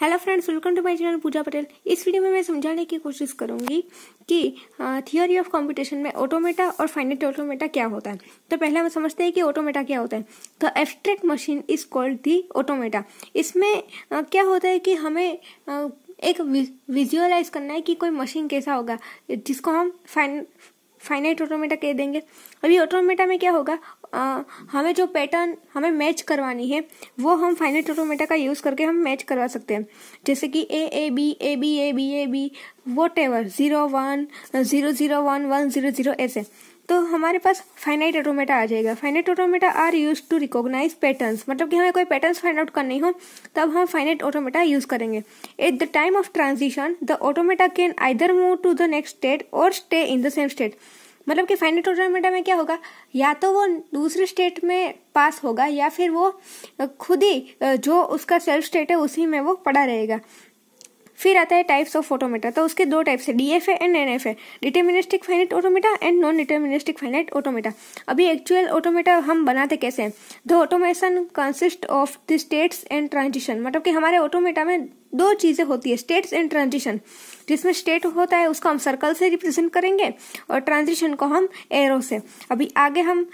hello friends welcome to my channel Pooja Patel इस video में मैं समझाने की कोशिश करूंगी कि थियोरी ऑफ कंपटीशन में ऑटोमेटा और फाइनेट ऑटोमेटा क्या होता है तो पहले हम समझते हैं कि ऑटोमेटा क्या होता है the abstract machine is called the automata इसमें क्या होता है कि हमें एक विजुअलाइज करना है कि कोई मशीन कैसा होगा जिसको हम फाइन फाइनाइट ऑटोमेटा कह देंगे अभी ऑटोमेटा में क्या होगा आ, हमें जो पैटर्न हमें मैच करवानी है वो हम फाइनाइट ऑटोमेटा का यूज़ करके हम मैच करवा सकते हैं जैसे कि A A B A B A B A B whatever zero one zero zero one one zero zero ऐसे तो हमारे पास फाइनाइट ऑटोमेटा आ जाएगा finite automata are use to recognise patterns मतलब कि हमें कोई पैटर्न्स फाइंड आउट करने हो तब हम फाइनाइट ऑटोमेटा यूज करेंगे at the time of transition the automata can either move to the next state और stay in the same state मतलब कि फाइनाइट ऑटोमेटा में क्या होगा या तो वो दूसरे स्टेट में पास होगा या फिर वो खुद ही जो उसका सेल्फ स्टेट है उसी में वो पड़ा रहेगा फिर आता है टाइप्स ऑफ ऑटोमेटा तो उसके दो टाइप्स है D F and N F A deterministic finite automata and non deterministic finite automata अभी एक्चुअल ऑटोमेटा हम बनाते कैसे हैं the automation consist of the states and transition मतलब कि हमारे ऑटोमेटा में दो चीज़ें होती है स्टेट्स एंड ट्रांजिशन जिसमें स्टेट होता है उसको हम सर्कल से रिप्रेजेंट करेंगे और ट्रांजिशन को हम एरो से अभी आगे हम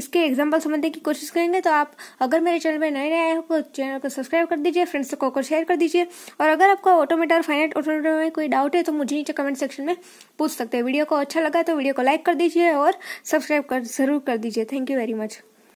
इसके एग्जाम्पल समझने की कोशिश करेंगे तो आप अगर मेरे चैनल पर नए नए आए हो तो चैनल को सब्सक्राइब कर दीजिए फ्रेंड्स को, को शेयर कर दीजिए और अगर आपका ऑटोमेटर और फाइनेट ऑटोमेटर में कोई डाउट है तो मुझे नीचे कमेंट सेक्शन में पूछ सकते हैं वीडियो को अच्छा लगा तो वीडियो को लाइक कर दीजिए और सब्सक्राइब कर जरूर कर दीजिए थैंक यू वेरी मच